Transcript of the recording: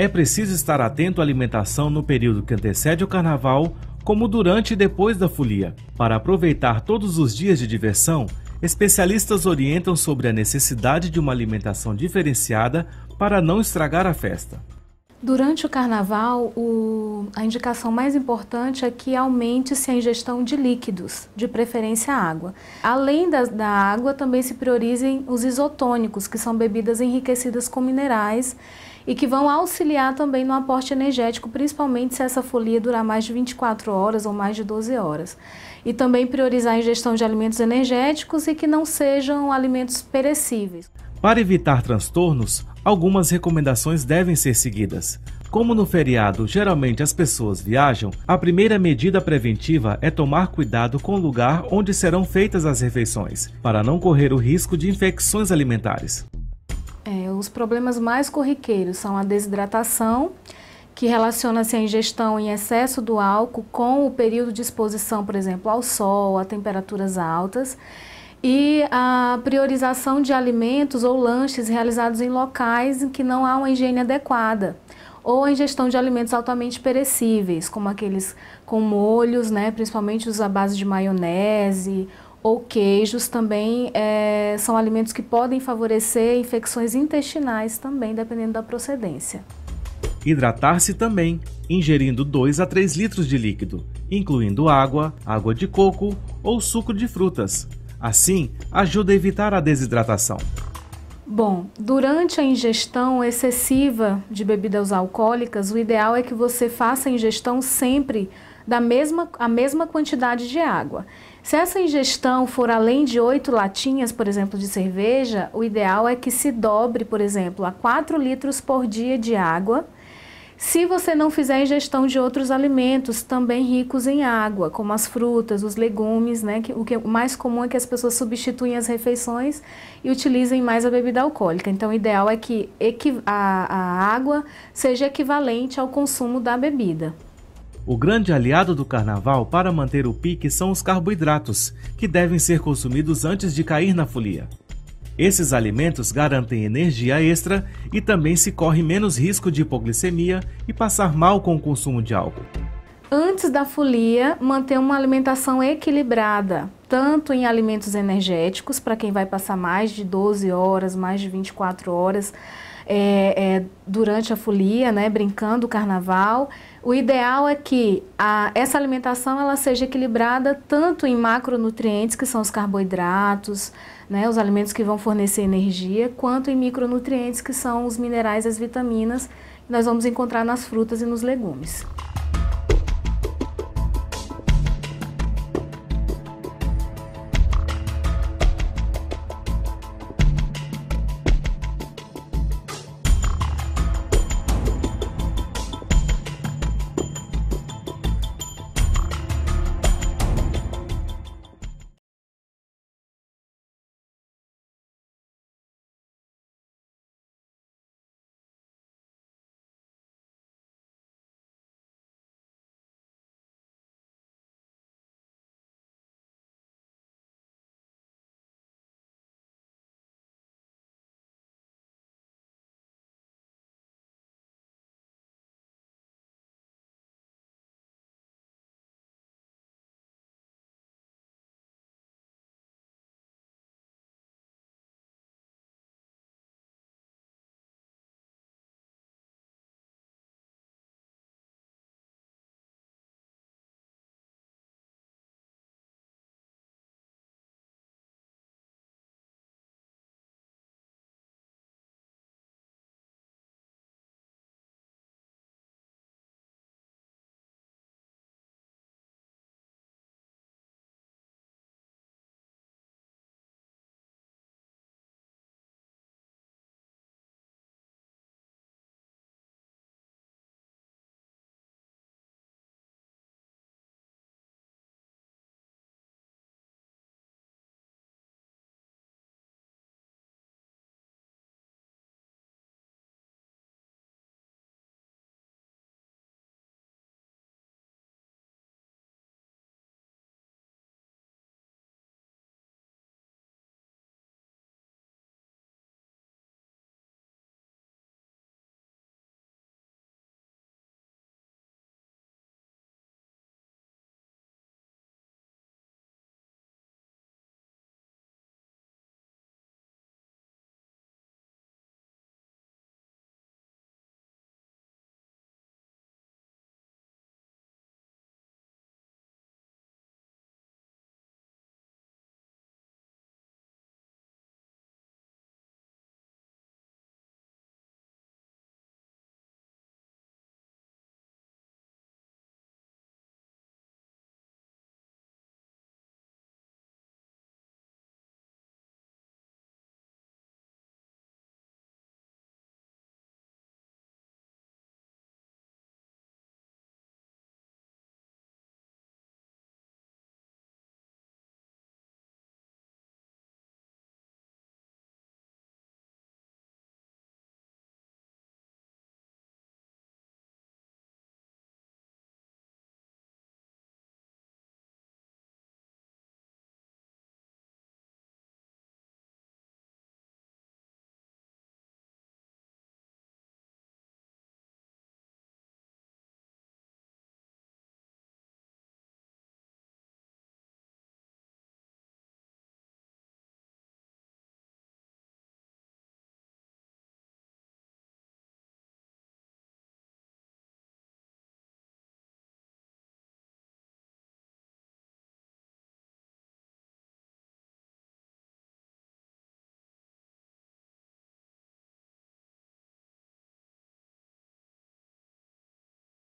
É preciso estar atento à alimentação no período que antecede o carnaval, como durante e depois da folia. Para aproveitar todos os dias de diversão, especialistas orientam sobre a necessidade de uma alimentação diferenciada para não estragar a festa. Durante o carnaval, o... a indicação mais importante é que aumente-se a ingestão de líquidos, de preferência água. Além da, da água, também se priorizem os isotônicos, que são bebidas enriquecidas com minerais e que vão auxiliar também no aporte energético, principalmente se essa folia durar mais de 24 horas ou mais de 12 horas. E também priorizar a ingestão de alimentos energéticos e que não sejam alimentos perecíveis. Para evitar transtornos, algumas recomendações devem ser seguidas. Como no feriado geralmente as pessoas viajam, a primeira medida preventiva é tomar cuidado com o lugar onde serão feitas as refeições, para não correr o risco de infecções alimentares. É, os problemas mais corriqueiros são a desidratação, que relaciona-se à ingestão em excesso do álcool com o período de exposição, por exemplo, ao sol, a temperaturas altas, e a priorização de alimentos ou lanches realizados em locais em que não há uma higiene adequada, ou a ingestão de alimentos altamente perecíveis, como aqueles com molhos, né, principalmente os à base de maionese ou queijos também é, são alimentos que podem favorecer infecções intestinais também, dependendo da procedência. Hidratar-se também, ingerindo 2 a 3 litros de líquido, incluindo água, água de coco ou suco de frutas. Assim, ajuda a evitar a desidratação. Bom, durante a ingestão excessiva de bebidas alcoólicas, o ideal é que você faça a ingestão sempre da mesma, a mesma quantidade de água. Se essa ingestão for além de oito latinhas, por exemplo, de cerveja, o ideal é que se dobre, por exemplo, a 4 litros por dia de água. Se você não fizer ingestão de outros alimentos também ricos em água, como as frutas, os legumes, né? o que é mais comum é que as pessoas substituem as refeições e utilizem mais a bebida alcoólica. Então, o ideal é que a água seja equivalente ao consumo da bebida. O grande aliado do carnaval para manter o pique são os carboidratos, que devem ser consumidos antes de cair na folia. Esses alimentos garantem energia extra e também se corre menos risco de hipoglicemia e passar mal com o consumo de álcool. Antes da folia, manter uma alimentação equilibrada, tanto em alimentos energéticos, para quem vai passar mais de 12 horas, mais de 24 horas é, é, durante a folia, né, brincando o carnaval. O ideal é que a, essa alimentação ela seja equilibrada tanto em macronutrientes, que são os carboidratos, né, os alimentos que vão fornecer energia, quanto em micronutrientes, que são os minerais e as vitaminas que nós vamos encontrar nas frutas e nos legumes.